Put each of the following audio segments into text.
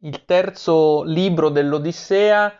il terzo libro dell'Odissea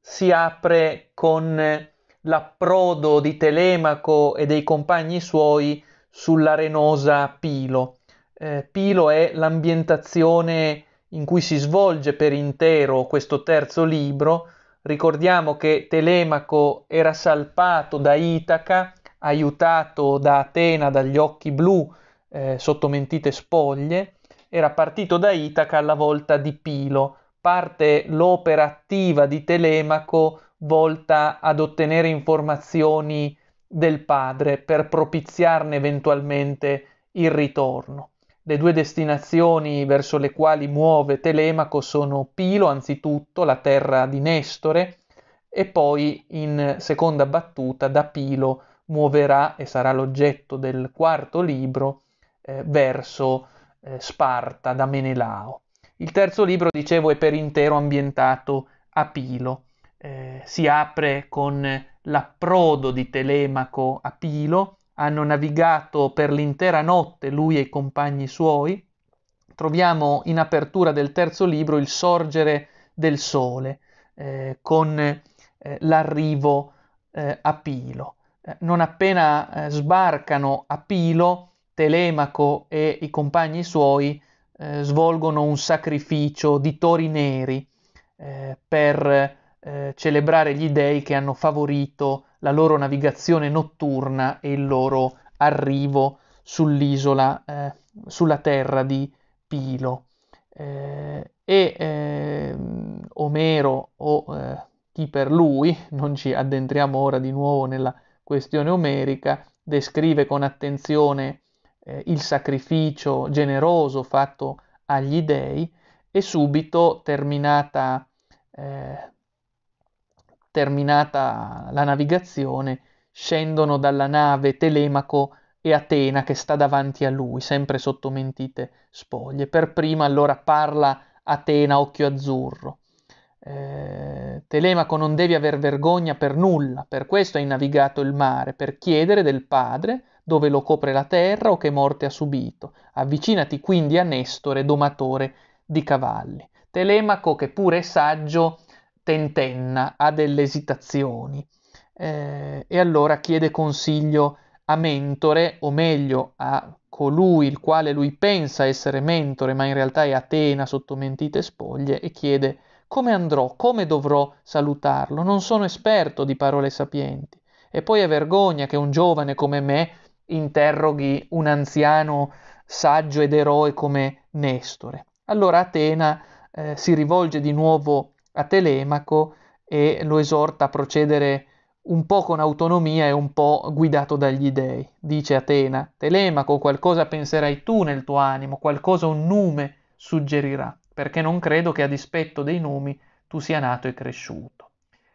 si apre con l'approdo di Telemaco e dei compagni suoi sull'arenosa Pilo. Eh, Pilo è l'ambientazione in cui si svolge per intero questo terzo libro. Ricordiamo che Telemaco era salpato da Itaca, aiutato da Atena dagli occhi blu eh, sotto mentite spoglie, era partito da Itaca alla volta di Pilo. Parte l'opera attiva di Telemaco volta ad ottenere informazioni del padre per propiziarne eventualmente il ritorno. Le due destinazioni verso le quali muove Telemaco sono Pilo, anzitutto la terra di Nestore, e poi in seconda battuta da Pilo muoverà e sarà l'oggetto del quarto libro eh, verso eh, Sparta, da Menelao. Il terzo libro, dicevo, è per intero ambientato a Pilo. Eh, si apre con l'approdo di Telemaco a Pilo. Hanno navigato per l'intera notte lui e i compagni suoi. Troviamo in apertura del terzo libro il sorgere del sole eh, con eh, l'arrivo eh, a Pilo. Eh, non appena sbarcano a Pilo, Telemaco e i compagni suoi eh, svolgono un sacrificio di tori neri eh, per eh, celebrare gli dei che hanno favorito la loro navigazione notturna e il loro arrivo sull'isola, eh, sulla terra di Pilo. Eh, e ehm, Omero o eh, chi per lui, non ci addentriamo ora di nuovo nella questione omerica, descrive con attenzione eh, il sacrificio generoso fatto agli dei e subito terminata, eh, terminata la navigazione scendono dalla nave Telemaco e Atena che sta davanti a lui, sempre sotto mentite spoglie. Per prima allora parla Atena occhio azzurro. Eh, Telemaco non devi aver vergogna per nulla, per questo hai navigato il mare, per chiedere del Padre dove lo copre la terra o che morte ha subito. Avvicinati quindi a Nestore, domatore di cavalli. Telemaco, che pure è saggio, tentenna, ha delle esitazioni eh, e allora chiede consiglio a Mentore, o meglio a colui il quale lui pensa essere Mentore, ma in realtà è Atena sotto mentite spoglie, e chiede come andrò, come dovrò salutarlo, non sono esperto di parole sapienti. E poi è vergogna che un giovane come me interroghi un anziano saggio ed eroe come Nestore. Allora Atena eh, si rivolge di nuovo a Telemaco e lo esorta a procedere un po' con autonomia e un po' guidato dagli dei. Dice Atena, Telemaco, qualcosa penserai tu nel tuo animo, qualcosa un nome suggerirà, perché non credo che a dispetto dei nomi tu sia nato e cresciuto.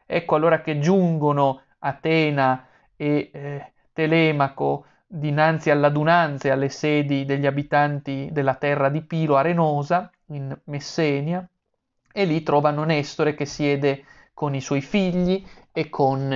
Ecco allora che giungono Atena e eh, Telemaco dinanzi all'adunanza e alle sedi degli abitanti della terra di Pilo Arenosa, in Messenia, e lì trovano Nestore che siede con i suoi figli e con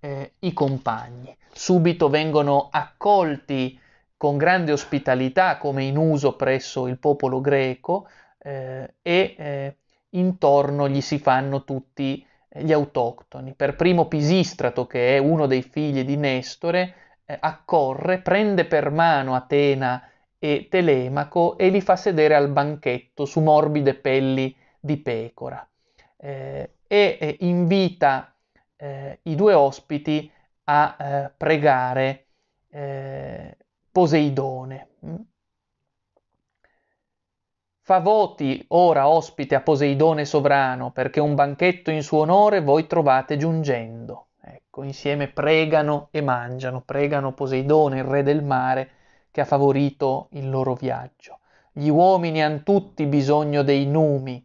eh, i compagni. Subito vengono accolti con grande ospitalità, come in uso presso il popolo greco, eh, e eh, intorno gli si fanno tutti gli autoctoni. Per primo Pisistrato, che è uno dei figli di Nestore, eh, accorre, prende per mano Atena e Telemaco e li fa sedere al banchetto su morbide pelli di pecora eh, e, e invita eh, i due ospiti a eh, pregare eh, Poseidone. Mm. Fa voti ora ospite a Poseidone sovrano perché un banchetto in suo onore voi trovate giungendo. Ecco, insieme pregano e mangiano, pregano Poseidone, il re del mare, che ha favorito il loro viaggio. Gli uomini hanno tutti bisogno dei numi,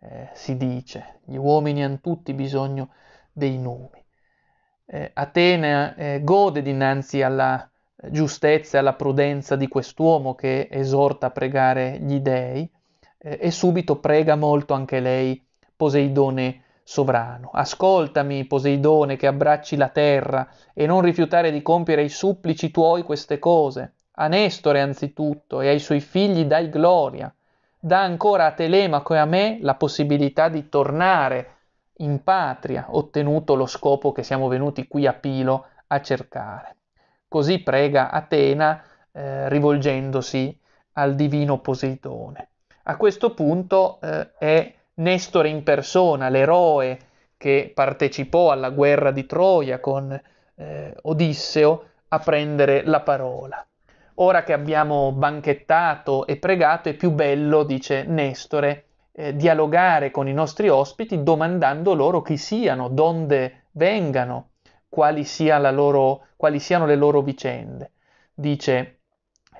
eh, si dice, gli uomini hanno tutti bisogno dei numi. Eh, Atena eh, gode dinanzi alla giustezza e alla prudenza di quest'uomo che esorta a pregare gli dei eh, e subito prega molto anche lei Poseidone sovrano. Ascoltami, Poseidone, che abbracci la terra, e non rifiutare di compiere i supplici tuoi queste cose. A Nestore anzitutto e ai suoi figli dai gloria. Da ancora a Telemaco e a me la possibilità di tornare in patria, ottenuto lo scopo che siamo venuti qui a Pilo a cercare. Così prega Atena eh, rivolgendosi al divino Poseidone. A questo punto eh, è Nestore in persona, l'eroe che partecipò alla guerra di Troia con eh, Odisseo, a prendere la parola. Ora che abbiamo banchettato e pregato è più bello, dice Nestore, eh, dialogare con i nostri ospiti domandando loro chi siano, donde vengano, quali, sia loro, quali siano le loro vicende. Dice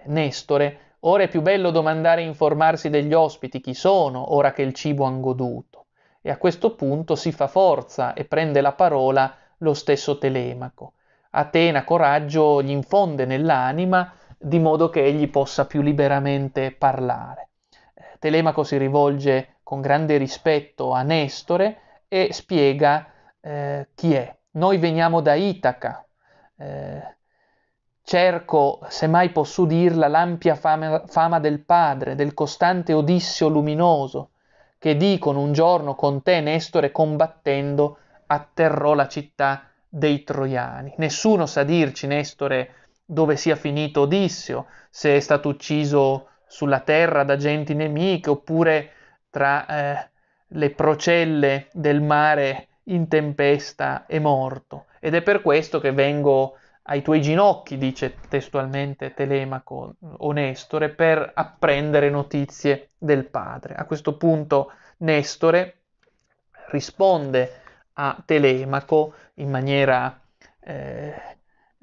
Nestore, Ora è più bello domandare e informarsi degli ospiti chi sono, ora che il cibo han goduto. E a questo punto si fa forza e prende la parola lo stesso Telemaco. Atena coraggio gli infonde nell'anima di modo che egli possa più liberamente parlare. Eh, Telemaco si rivolge con grande rispetto a Nestore e spiega eh, chi è. Noi veniamo da Itaca, eh, Cerco, se mai posso dirla, l'ampia fama, fama del Padre, del costante Odissio luminoso, che dicono un giorno con te, Nestore, combattendo, atterrò la città dei Troiani. Nessuno sa dirci, Nestore, dove sia finito Odissio, se è stato ucciso sulla terra da genti nemiche oppure tra eh, le procelle del mare in tempesta è morto. Ed è per questo che vengo ai tuoi ginocchi, dice testualmente Telemaco o Nestore, per apprendere notizie del padre. A questo punto Nestore risponde a Telemaco in maniera eh,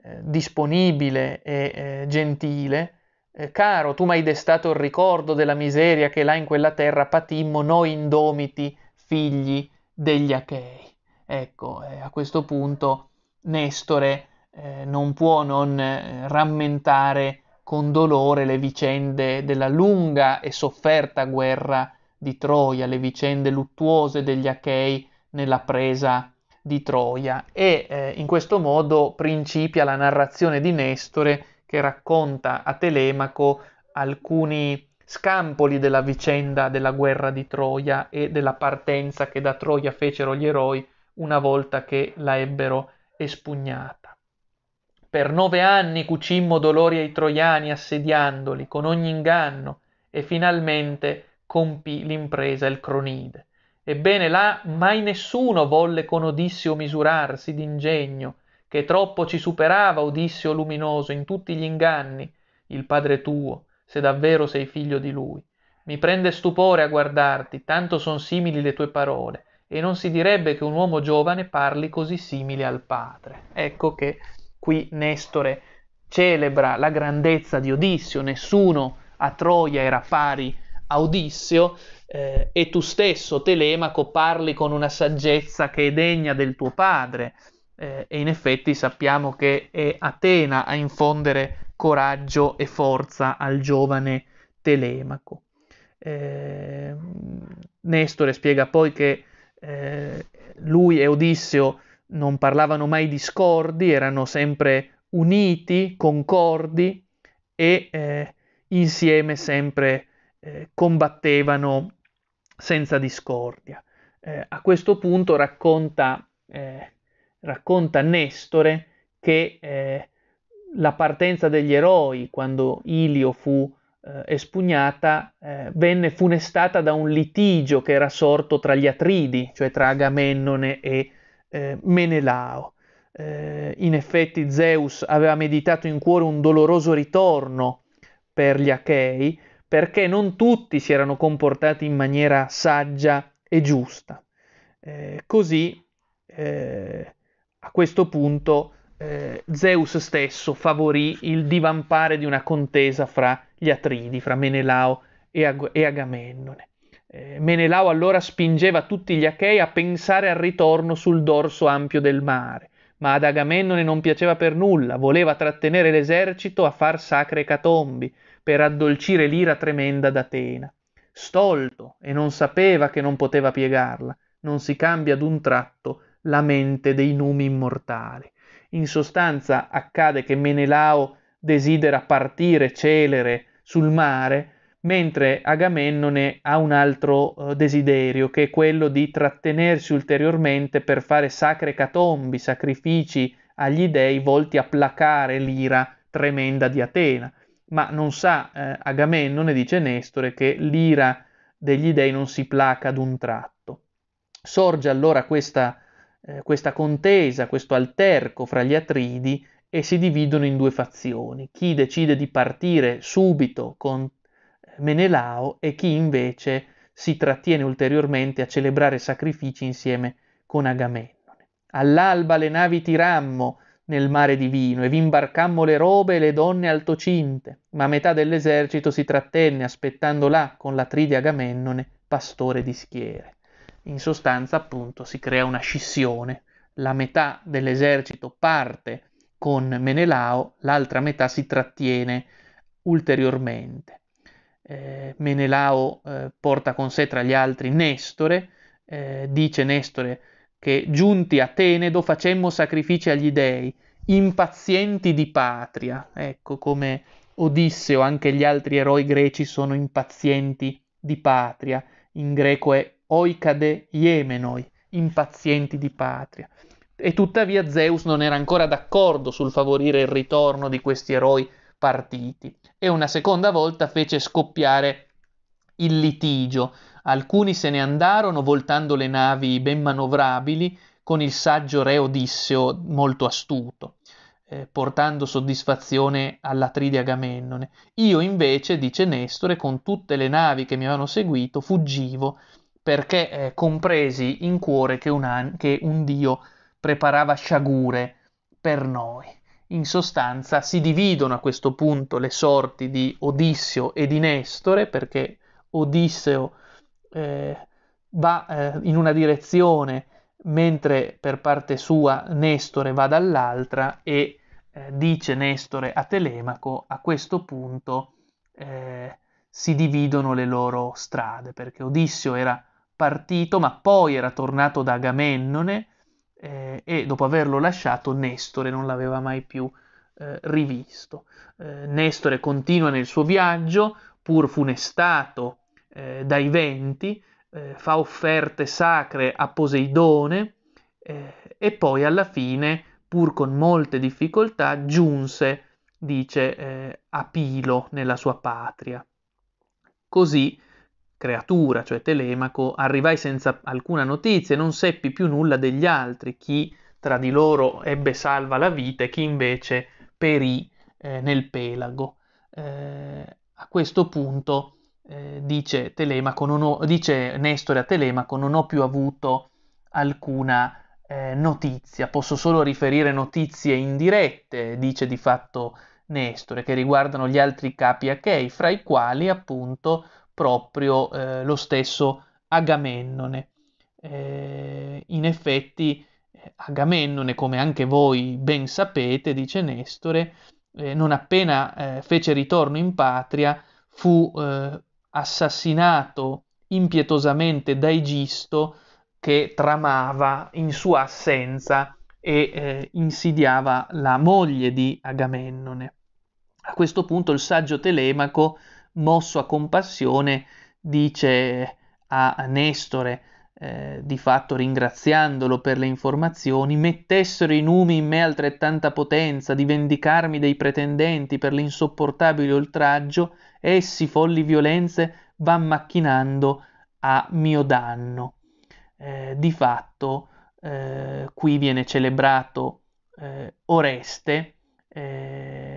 eh disponibile e eh, gentile. Eh, Caro, tu mi hai destato il ricordo della miseria che là in quella terra patimmo noi indomiti, figli degli Achei. Ecco, eh, a questo punto Nestore eh, non può non eh, rammentare con dolore le vicende della lunga e sofferta guerra di Troia, le vicende luttuose degli Achei nella presa di Troia e eh, in questo modo principia la narrazione di Nestore che racconta a Telemaco alcuni scampoli della vicenda della guerra di Troia e della partenza che da Troia fecero gli eroi una volta che la ebbero espugnata. Per nove anni cucimmo dolori ai troiani assediandoli con ogni inganno e finalmente compì l'impresa il Cronide. Ebbene là mai nessuno volle con Odissio misurarsi d'ingegno, che troppo ci superava Odissio luminoso in tutti gli inganni, il padre tuo, se davvero sei figlio di lui. Mi prende stupore a guardarti, tanto son simili le tue parole, e non si direbbe che un uomo giovane parli così simile al padre. Ecco che Qui Nestore celebra la grandezza di Odissio, nessuno a Troia era pari a Odissio, eh, e tu stesso, Telemaco, parli con una saggezza che è degna del tuo padre. Eh, e in effetti sappiamo che è Atena a infondere coraggio e forza al giovane Telemaco. Eh, Nestore spiega poi che eh, lui e Odissio non parlavano mai discordi, erano sempre uniti, concordi e eh, insieme sempre eh, combattevano senza discordia. Eh, a questo punto racconta, eh, racconta Nestore che eh, la partenza degli eroi quando Ilio fu eh, espugnata venne funestata da un litigio che era sorto tra gli Atridi, cioè tra Agamennone e eh, Menelao. Eh, in effetti Zeus aveva meditato in cuore un doloroso ritorno per gli Achei, perché non tutti si erano comportati in maniera saggia e giusta. Eh, così, eh, a questo punto, eh, Zeus stesso favorì il divampare di una contesa fra gli Atridi, fra Menelao e, Ag- e Agamennone. Eh, Menelao allora spingeva tutti gli Achei a pensare al ritorno sul dorso ampio del mare, ma ad Agamennone non piaceva per nulla, voleva trattenere l'esercito a far sacre catombi, per addolcire l'ira tremenda d'Atena. Stolto, e non sapeva che non poteva piegarla, non si cambia d'un tratto la mente dei numi immortali. In sostanza accade che Menelao desidera partire celere sul mare, mentre Agamennone ha un altro eh, desiderio che è quello di trattenersi ulteriormente per fare sacre catombi, sacrifici agli dei volti a placare l'ira tremenda di Atena. Ma non sa eh, Agamennone, dice Nestore, che l'ira degli dei non si placa ad un tratto. Sorge allora questa, eh, questa contesa, questo alterco fra gli Atridi e si dividono in due fazioni. Chi decide di partire subito con, Menelao e chi invece si trattiene ulteriormente a celebrare sacrifici insieme con Agamennone. All'alba le navi tirammo nel mare divino e vi imbarcammo le robe e le donne altocinte, ma metà dell'esercito si trattenne aspettando là con la tride Agamennone, pastore di schiere. In sostanza, appunto, si crea una scissione. La metà dell'esercito parte con Menelao, l'altra metà si trattiene ulteriormente eh, Menelao eh, porta con sé tra gli altri Nestore, eh, dice Nestore che giunti a Tenedo facemmo sacrifici agli dei, impazienti di patria, ecco come Odisseo, anche gli altri eroi greci sono impazienti di patria, in greco è oikade iemenoi, impazienti di patria. E tuttavia Zeus non era ancora d'accordo sul favorire il ritorno di questi eroi partiti e una seconda volta fece scoppiare il litigio. Alcuni se ne andarono voltando le navi ben manovrabili con il saggio re Odisseo molto astuto, eh, portando soddisfazione all'Atride Agamennone. Io invece, dice Nestore, con tutte le navi che mi avevano seguito, fuggivo perché eh, compresi in cuore che un, an- che un dio preparava sciagure per noi in sostanza si dividono a questo punto le sorti di Odisseo e di Nestore, perché Odisseo eh, va eh, in una direzione, mentre per parte sua Nestore va dall'altra e eh, dice Nestore a Telemaco, a questo punto eh, si dividono le loro strade, perché Odisseo era partito ma poi era tornato da Agamennone, eh, e dopo averlo lasciato Nestore non l'aveva mai più eh, rivisto. Eh, Nestore continua nel suo viaggio, pur funestato eh, dai venti, eh, fa offerte sacre a Poseidone eh, e poi alla fine, pur con molte difficoltà, giunse, dice, a Pilo nella sua patria. Così creatura, cioè Telemaco, arrivai senza alcuna notizia e non seppi più nulla degli altri, chi tra di loro ebbe salva la vita e chi invece perì eh, nel pelago. Eh, a questo punto eh, dice, ho, dice, Nestore a Telemaco, non ho più avuto alcuna eh, notizia, posso solo riferire notizie indirette, dice di fatto Nestore, che riguardano gli altri capi achei, fra i quali appunto proprio eh, lo stesso Agamennone. Eh, in effetti eh, Agamennone, come anche voi ben sapete, dice Nestore, eh, non appena eh, fece ritorno in patria, fu eh, assassinato impietosamente da Egisto che tramava in sua assenza e eh, insidiava la moglie di Agamennone. A questo punto il saggio Telemaco mosso a compassione, dice a Nestore, eh, di fatto ringraziandolo per le informazioni, mettessero i numi in me altrettanta potenza di vendicarmi dei pretendenti per l'insopportabile oltraggio, essi folli violenze van macchinando a mio danno. Eh, di fatto, eh, qui viene celebrato eh, Oreste, eh,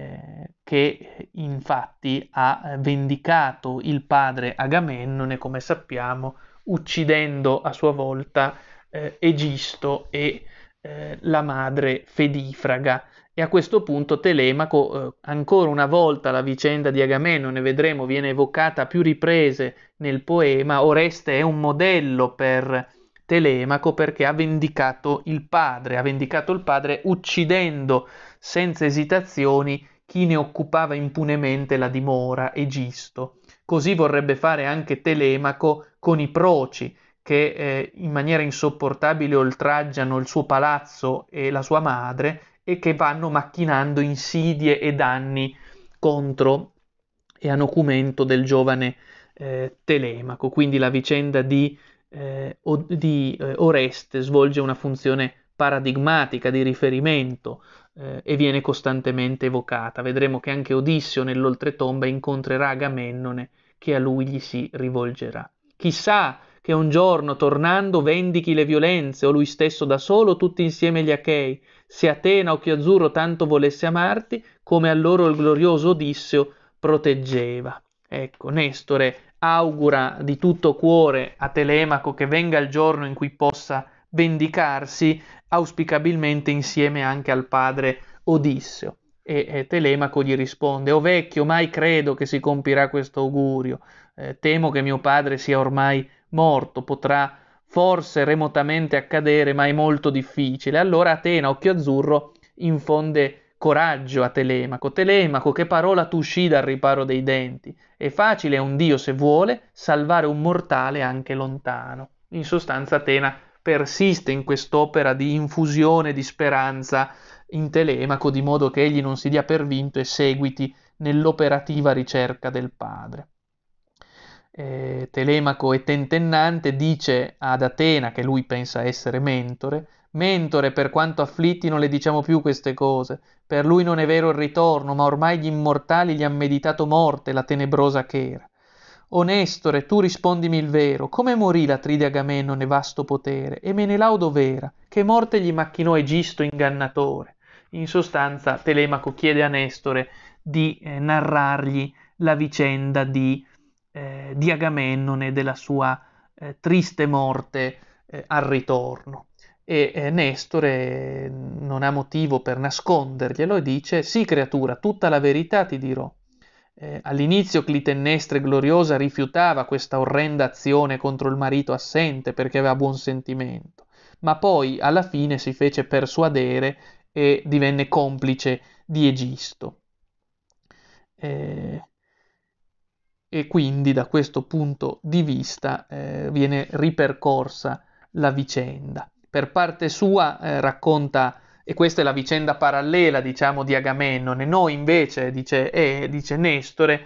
che infatti ha vendicato il padre Agamennone, come sappiamo, uccidendo a sua volta eh, Egisto e eh, la madre Fedifraga. E a questo punto Telemaco, eh, ancora una volta la vicenda di Agamennone, vedremo, viene evocata a più riprese nel poema. Oreste è un modello per Telemaco perché ha vendicato il padre, ha vendicato il padre uccidendo senza esitazioni chi ne occupava impunemente la dimora, Egisto. Così vorrebbe fare anche Telemaco con i proci, che eh, in maniera insopportabile oltraggiano il suo palazzo e la sua madre e che vanno macchinando insidie e danni contro e a nocumento del giovane eh, Telemaco. Quindi la vicenda di, eh, o- di eh, Oreste svolge una funzione paradigmatica di riferimento eh, e viene costantemente evocata. Vedremo che anche Odisseo nell'oltretomba incontrerà Agamennone che a lui gli si rivolgerà. Chissà che un giorno, tornando, vendichi le violenze, o lui stesso da solo, tutti insieme gli Achei. Se Atena, occhio azzurro, tanto volesse amarti, come a loro il glorioso Odisseo proteggeva. Ecco, Nestore augura di tutto cuore a Telemaco che venga il giorno in cui possa vendicarsi auspicabilmente insieme anche al padre Odisseo. E, e Telemaco gli risponde, O vecchio, mai credo che si compirà questo augurio, eh, temo che mio padre sia ormai morto, potrà forse remotamente accadere, ma è molto difficile. Allora Atena, occhio azzurro, infonde coraggio a Telemaco. Telemaco, che parola tu uscì dal riparo dei denti? È facile a un dio, se vuole, salvare un mortale anche lontano. In sostanza Atena persiste in quest'opera di infusione di speranza in Telemaco, di modo che egli non si dia per vinto e seguiti nell'operativa ricerca del padre. Eh, Telemaco è tentennante, dice ad Atena, che lui pensa essere mentore, mentore per quanto afflitti non le diciamo più queste cose, per lui non è vero il ritorno, ma ormai gli immortali gli han meditato morte la tenebrosa chera. O Nestore, tu rispondimi il vero, come morì l'Atride Agamennone vasto potere, e Menelao vera, che morte gli macchinò Egisto ingannatore. In sostanza, Telemaco chiede a Nestore di eh, narrargli la vicenda di, eh, di Agamennone e della sua eh, triste morte eh, al ritorno. E eh, Nestore non ha motivo per nasconderglielo e dice: Sì, creatura, tutta la verità ti dirò eh, all'inizio Clitennestre gloriosa rifiutava questa orrenda azione contro il marito assente perché aveva buon sentimento, ma poi alla fine si fece persuadere e divenne complice di Egisto. Eh, e quindi da questo punto di vista eh, viene ripercorsa la vicenda. Per parte sua eh, racconta e questa è la vicenda parallela, diciamo, di Agamennone. Noi invece, dice, eh, dice Nestore,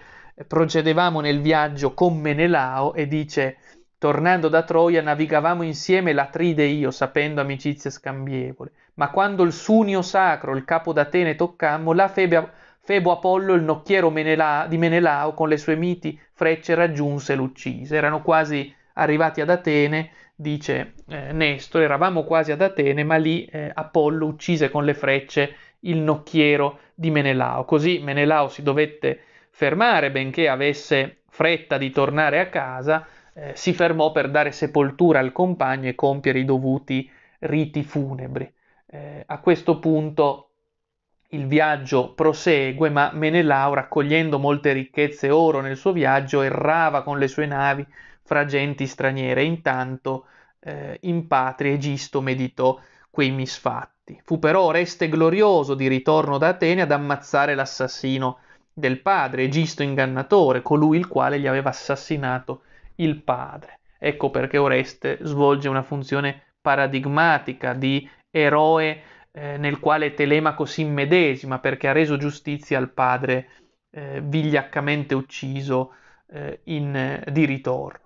procedevamo nel viaggio con Menelao e dice, tornando da Troia, navigavamo insieme l'Atride e io, sapendo amicizie scambievole. Ma quando il Sunio sacro, il capo d'Atene, toccammo, là febe, Febo Apollo, il nocchiero Menela, di Menelao, con le sue miti frecce raggiunse e l'uccise. Erano quasi arrivati ad Atene, dice eh, Nesto, eravamo quasi ad Atene, ma lì eh, Apollo uccise con le frecce il nocchiero di Menelao. Così Menelao si dovette fermare, benché avesse fretta di tornare a casa, eh, si fermò per dare sepoltura al compagno e compiere i dovuti riti funebri. Eh, a questo punto il viaggio prosegue, ma Menelao, raccogliendo molte ricchezze e oro nel suo viaggio, errava con le sue navi fra genti straniere, intanto eh, in patria Egisto meditò quei misfatti. Fu però Oreste glorioso di ritorno da Atene ad ammazzare l'assassino del padre, Egisto ingannatore, colui il quale gli aveva assassinato il padre. Ecco perché Oreste svolge una funzione paradigmatica di eroe eh, nel quale Telemaco si immedesima perché ha reso giustizia al padre eh, vigliaccamente ucciso eh, in, eh, di ritorno.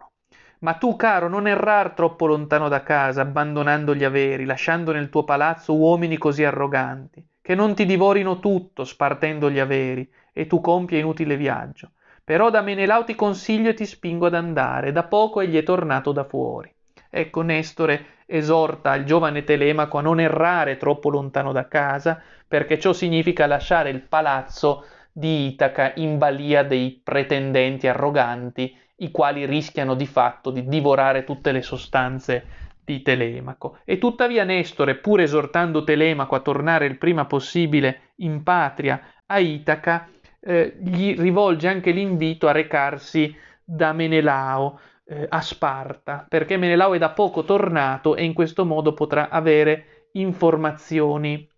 Ma tu, caro, non errar troppo lontano da casa, abbandonando gli averi, lasciando nel tuo palazzo uomini così arroganti, che non ti divorino tutto, spartendo gli averi, e tu compia inutile viaggio. Però da Menelao ti consiglio e ti spingo ad andare, da poco egli è tornato da fuori. Ecco, Nestore esorta il giovane Telemaco a non errare troppo lontano da casa, perché ciò significa lasciare il palazzo di Itaca in balia dei pretendenti arroganti i quali rischiano di fatto di divorare tutte le sostanze di Telemaco. E tuttavia Nestore, pur esortando Telemaco a tornare il prima possibile in patria a Itaca, eh, gli rivolge anche l'invito a recarsi da Menelao eh, a Sparta, perché Menelao è da poco tornato e in questo modo potrà avere informazioni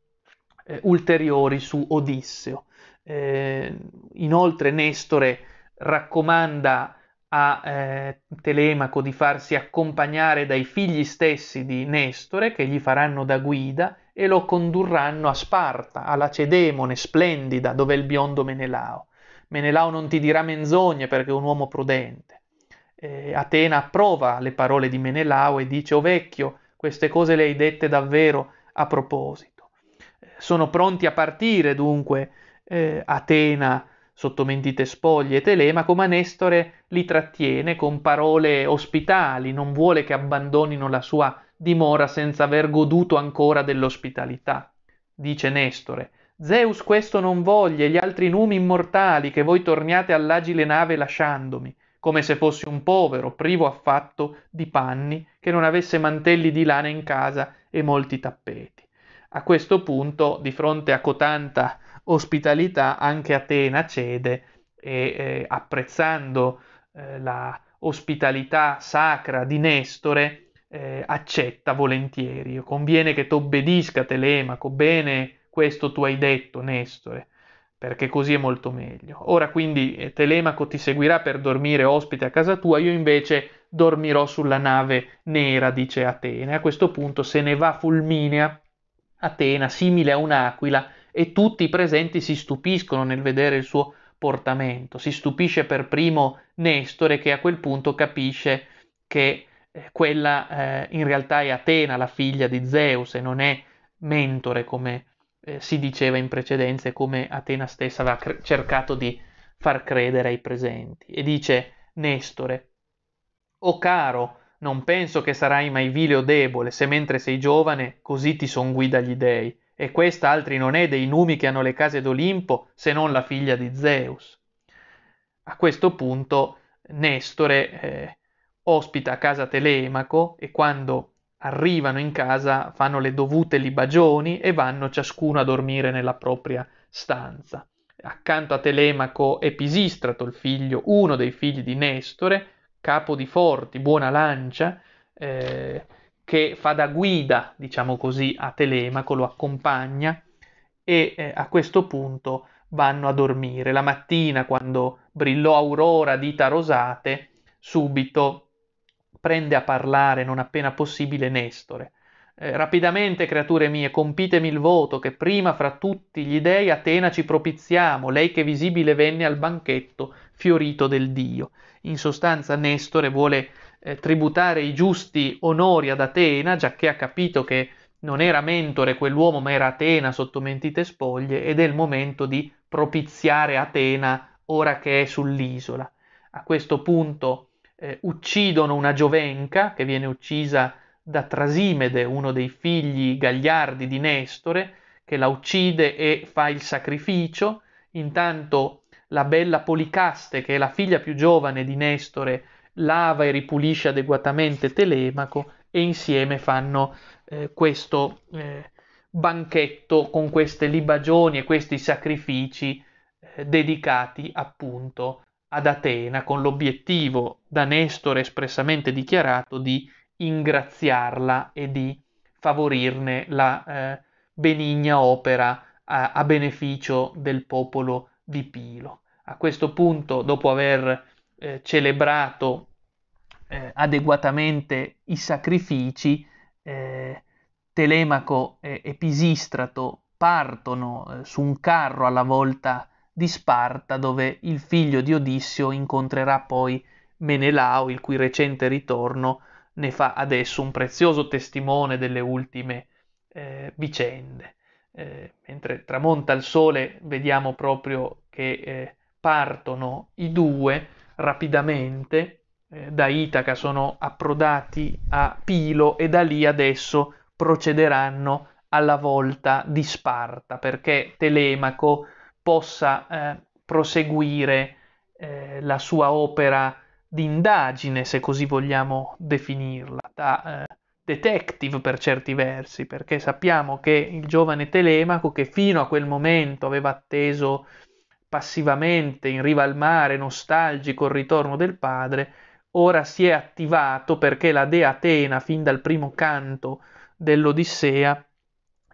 eh, ulteriori su Odisseo. Eh, inoltre Nestore raccomanda a eh, Telemaco di farsi accompagnare dai figli stessi di Nestore, che gli faranno da guida, e lo condurranno a Sparta, alla Cedemone splendida, dove è il biondo Menelao. Menelao non ti dirà menzogne perché è un uomo prudente. Eh, Atena approva le parole di Menelao e dice, o vecchio, queste cose le hai dette davvero a proposito. Eh, sono pronti a partire dunque eh, Atena sotto mentite spoglie Telemaco, ma Nestore li trattiene con parole ospitali, non vuole che abbandonino la sua dimora senza aver goduto ancora dell'ospitalità. Dice Nestore, Zeus questo non voglia, gli altri numi immortali, che voi torniate all'agile nave lasciandomi, come se fossi un povero, privo affatto di panni, che non avesse mantelli di lana in casa e molti tappeti. A questo punto, di fronte a cotanta ospitalità anche Atena cede e eh, apprezzando eh, la ospitalità sacra di Nestore eh, accetta volentieri. Conviene che t'obbedisca Telemaco, bene questo tu hai detto Nestore, perché così è molto meglio. Ora quindi eh, Telemaco ti seguirà per dormire ospite a casa tua, io invece dormirò sulla nave nera, dice Atene. A questo punto se ne va fulminea Atena, simile a un'aquila, e tutti i presenti si stupiscono nel vedere il suo portamento. Si stupisce per primo Nestore che a quel punto capisce che eh, quella eh, in realtà è Atena, la figlia di Zeus, e non è Mentore come eh, si diceva in precedenza e come Atena stessa aveva cre- cercato di far credere ai presenti. E dice Nestore, O caro, non penso che sarai mai vile o debole, se mentre sei giovane così ti son guida gli dei e questa altri non è dei numi che hanno le case d'Olimpo se non la figlia di Zeus. A questo punto Nestore eh, ospita a casa Telemaco e quando arrivano in casa fanno le dovute libagioni e vanno ciascuno a dormire nella propria stanza. Accanto a Telemaco è Pisistrato, il figlio, uno dei figli di Nestore, capo di forti, buona lancia, eh, che fa da guida, diciamo così, a Telemaco, lo accompagna e eh, a questo punto vanno a dormire. La mattina, quando brillò Aurora dita rosate, subito prende a parlare, non appena possibile, Nestore. Eh, rapidamente, creature mie, compitemi il voto, che prima fra tutti gli dei Atena ci propiziamo, lei che visibile venne al banchetto fiorito del Dio. In sostanza, Nestore vuole eh, tributare i giusti onori ad Atena, giacché ha capito che non era Mentore quell'uomo, ma era Atena sotto mentite spoglie, ed è il momento di propiziare Atena ora che è sull'isola. A questo punto eh, uccidono una giovenca che viene uccisa da Trasimede, uno dei figli gagliardi di Nestore, che la uccide e fa il sacrificio. Intanto la bella Policaste, che è la figlia più giovane di Nestore, lava e ripulisce adeguatamente Telemaco e insieme fanno eh, questo eh, banchetto con queste libagioni e questi sacrifici eh, dedicati appunto ad Atena con l'obiettivo da Nestore espressamente dichiarato di ingraziarla e di favorirne la eh, benigna opera a, a beneficio del popolo di Pilo. A questo punto, dopo aver eh, celebrato eh, adeguatamente i sacrifici, eh, Telemaco e Pisistrato partono eh, su un carro alla volta di Sparta dove il figlio di Odissio incontrerà poi Menelao, il cui recente ritorno ne fa adesso un prezioso testimone delle ultime eh, vicende. Eh, mentre tramonta il sole vediamo proprio che eh, partono i due rapidamente eh, da Itaca, sono approdati a Pilo e da lì adesso procederanno alla volta di Sparta perché Telemaco possa eh, proseguire eh, la sua opera di indagine, se così vogliamo definirla, da eh, detective per certi versi, perché sappiamo che il giovane Telemaco, che fino a quel momento aveva atteso passivamente in riva al mare, nostalgico il ritorno del padre, ora si è attivato perché la dea Atena, fin dal primo canto dell'Odissea,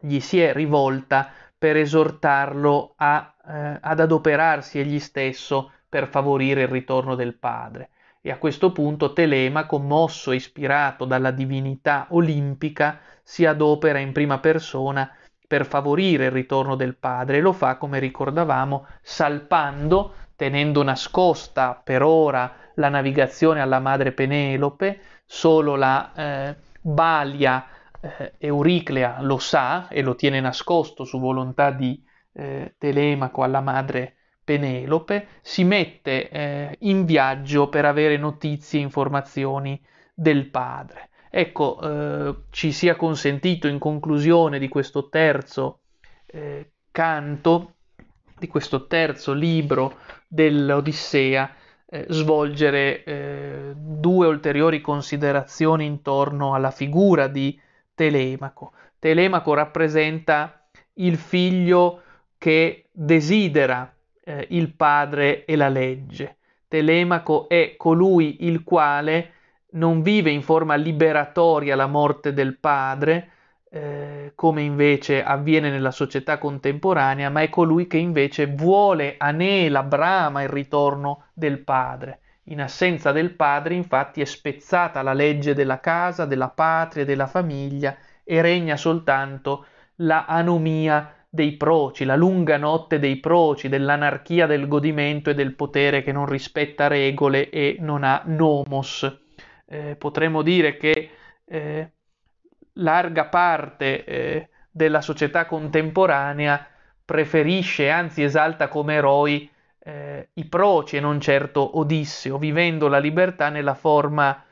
gli si è rivolta per esortarlo a, eh, ad adoperarsi egli stesso per favorire il ritorno del padre. E a questo punto Telema, commosso e ispirato dalla divinità olimpica, si adopera in prima persona per favorire il ritorno del padre lo fa, come ricordavamo, salpando, tenendo nascosta per ora la navigazione alla madre Penelope, solo la eh, balia eh, Euriclea lo sa e lo tiene nascosto su volontà di eh, Telemaco alla madre Penelope, si mette eh, in viaggio per avere notizie e informazioni del padre. Ecco, eh, ci sia consentito in conclusione di questo terzo eh, canto, di questo terzo libro dell'Odissea, eh, svolgere eh, due ulteriori considerazioni intorno alla figura di Telemaco. Telemaco rappresenta il figlio che desidera eh, il padre e la legge. Telemaco è colui il quale non vive in forma liberatoria la morte del padre, eh, come invece avviene nella società contemporanea, ma è colui che invece vuole, anela, brama il ritorno del padre. In assenza del padre, infatti, è spezzata la legge della casa, della patria, della famiglia e regna soltanto la anomia dei proci, la lunga notte dei proci, dell'anarchia del godimento e del potere che non rispetta regole e non ha nomos eh, potremmo dire che eh, larga parte eh, della società contemporanea preferisce, anzi esalta come eroi eh, i proci e non certo Odisseo, vivendo la libertà nella forma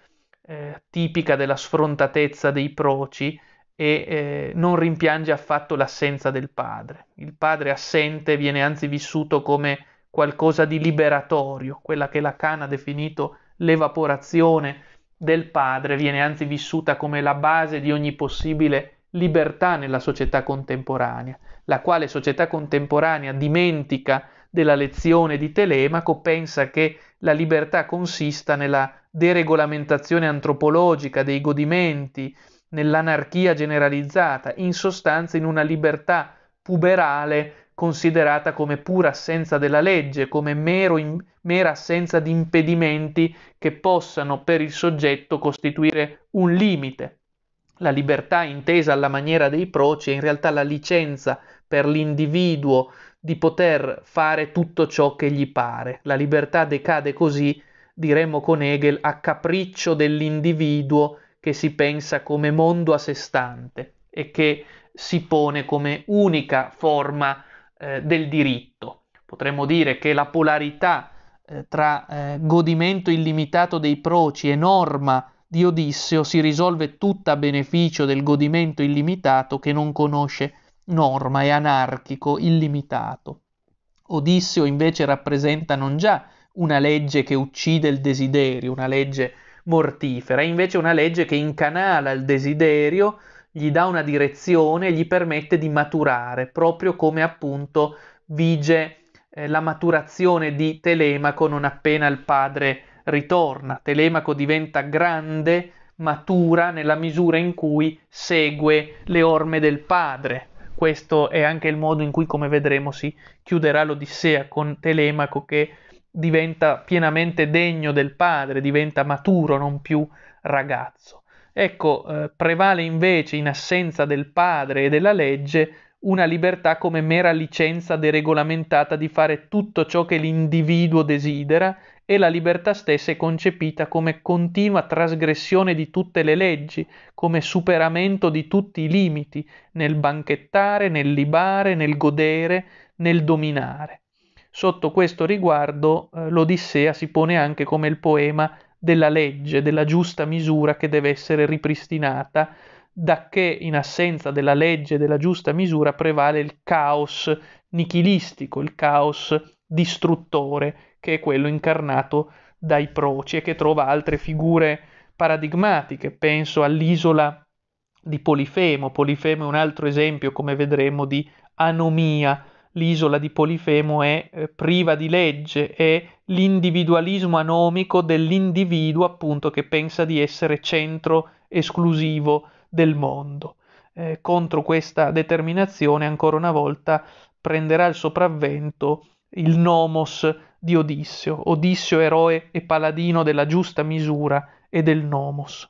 eh, tipica della sfrontatezza dei proci e eh, non rimpiange affatto l'assenza del padre. Il padre assente viene anzi vissuto come qualcosa di liberatorio, quella che Lacan ha definito l'evaporazione del padre viene anzi vissuta come la base di ogni possibile libertà nella società contemporanea, la quale società contemporanea dimentica della lezione di Telemaco, pensa che la libertà consista nella deregolamentazione antropologica dei godimenti, nell'anarchia generalizzata, in sostanza in una libertà puberale considerata come pura assenza della legge, come in, mera assenza di impedimenti che possano per il soggetto costituire un limite. La libertà intesa alla maniera dei proci è in realtà la licenza per l'individuo di poter fare tutto ciò che gli pare. La libertà decade così, diremmo con Hegel, a capriccio dell'individuo che si pensa come mondo a sé stante e che si pone come unica forma eh, del diritto. Potremmo dire che la polarità eh, tra eh, godimento illimitato dei proci e norma di Odisseo si risolve tutta a beneficio del godimento illimitato che non conosce norma, è anarchico, illimitato. Odisseo invece rappresenta non già una legge che uccide il desiderio, una legge mortifera, è invece una legge che incanala il desiderio gli dà una direzione, gli permette di maturare, proprio come appunto vige eh, la maturazione di Telemaco non appena il padre ritorna. Telemaco diventa grande, matura nella misura in cui segue le orme del padre. Questo è anche il modo in cui, come vedremo, si chiuderà l'Odissea con Telemaco che diventa pienamente degno del padre, diventa maturo, non più ragazzo. Ecco, eh, prevale invece, in assenza del padre e della legge, una libertà come mera licenza deregolamentata di fare tutto ciò che l'individuo desidera e la libertà stessa è concepita come continua trasgressione di tutte le leggi, come superamento di tutti i limiti, nel banchettare, nel libare, nel godere, nel dominare. Sotto questo riguardo eh, l'Odissea si pone anche come il poema della legge, della giusta misura che deve essere ripristinata, da che in assenza della legge e della giusta misura prevale il caos nichilistico, il caos distruttore, che è quello incarnato dai proci e che trova altre figure paradigmatiche. Penso all'isola di Polifemo. Polifemo è un altro esempio, come vedremo, di anomia l'isola di Polifemo è eh, priva di legge, è l'individualismo anomico dell'individuo appunto che pensa di essere centro esclusivo del mondo. Eh, contro questa determinazione ancora una volta prenderà il sopravvento il nomos di Odisseo, Odisseo eroe e paladino della giusta misura e del nomos.